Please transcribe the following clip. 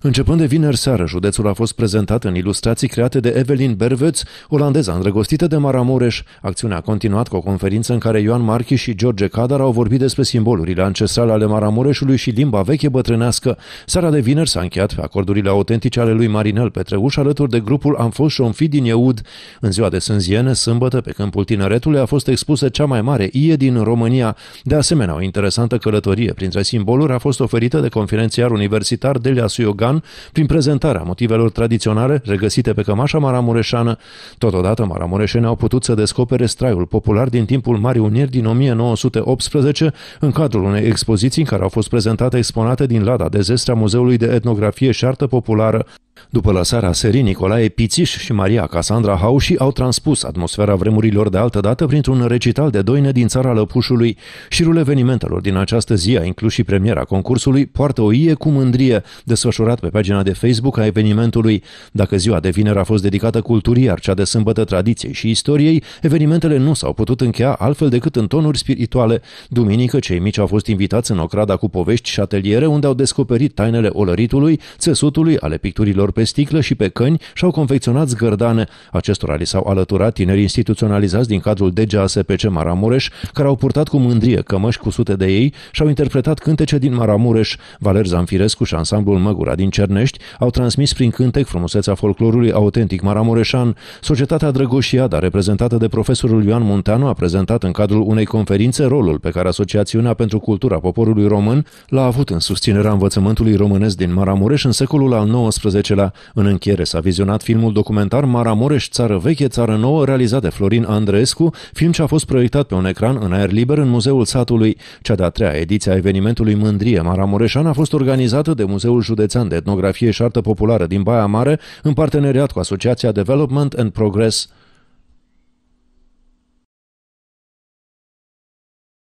Începând de vineri seară, județul a fost prezentat în ilustrații create de Evelyn Berveț, olandeza îndrăgostită de Maramureș. Acțiunea a continuat cu o conferință în care Ioan Marchi și George Cadar au vorbit despre simbolurile ancestrale ale Maramureșului și limba veche bătrânească. Seara de vineri s-a încheiat pe acordurile autentice ale lui Marinel Petreuș alături de grupul Am fost și fi din Eud. În ziua de sânziene, sâmbătă, pe câmpul Tineretului, a fost expusă cea mai mare ie din România. De asemenea, o interesantă călătorie printre simboluri a fost oferită de conferențiar universitar Delia Suiogan Mocan prin prezentarea motivelor tradiționale regăsite pe cămașa maramureșană. Totodată, maramureșeni au putut să descopere straiul popular din timpul Marii Unieri din 1918 în cadrul unei expoziții în care au fost prezentate exponate din lada de zestre a Muzeului de Etnografie și Artă Populară. După lăsarea serii, Nicolae Pițiș și Maria Casandra Hauși au transpus atmosfera vremurilor de altă dată printr-un recital de doine din țara Lăpușului. Șirul evenimentelor din această zi a inclus și premiera concursului Poartă o ie cu mândrie, desfășurat pe pagina de Facebook a evenimentului. Dacă ziua de vineri a fost dedicată culturii, iar cea de sâmbătă tradiției și istoriei, evenimentele nu s-au putut încheia altfel decât în tonuri spirituale. Duminică, cei mici au fost invitați în Ocrada cu povești și ateliere, unde au descoperit tainele olăritului, țesutului, ale picturilor oamenilor pe sticlă și pe căni și-au confecționat zgârdane. Acestora li s-au alăturat tineri instituționalizați din cadrul DGASPC Maramureș, care au purtat cu mândrie cămăși cu sute de ei și au interpretat cântece din Maramureș. Valer Zamfirescu și ansamblul Măgura din Cernești au transmis prin cântec frumusețea folclorului autentic maramureșan. Societatea Drăgoșiada, reprezentată de profesorul Ioan Munteanu, a prezentat în cadrul unei conferințe rolul pe care Asociațiunea pentru Cultura Poporului Român l-a avut în susținerea învățământului românesc din Maramureș în secolul al xix acela. În încheiere s-a vizionat filmul documentar Maramureș, țară veche, țară nouă, realizat de Florin Andreescu, film ce a fost proiectat pe un ecran în aer liber în Muzeul Satului. Cea de-a treia ediție a evenimentului Mândrie Maramureșan a fost organizată de Muzeul Județean de Etnografie și Artă Populară din Baia Mare, în parteneriat cu Asociația Development and Progress.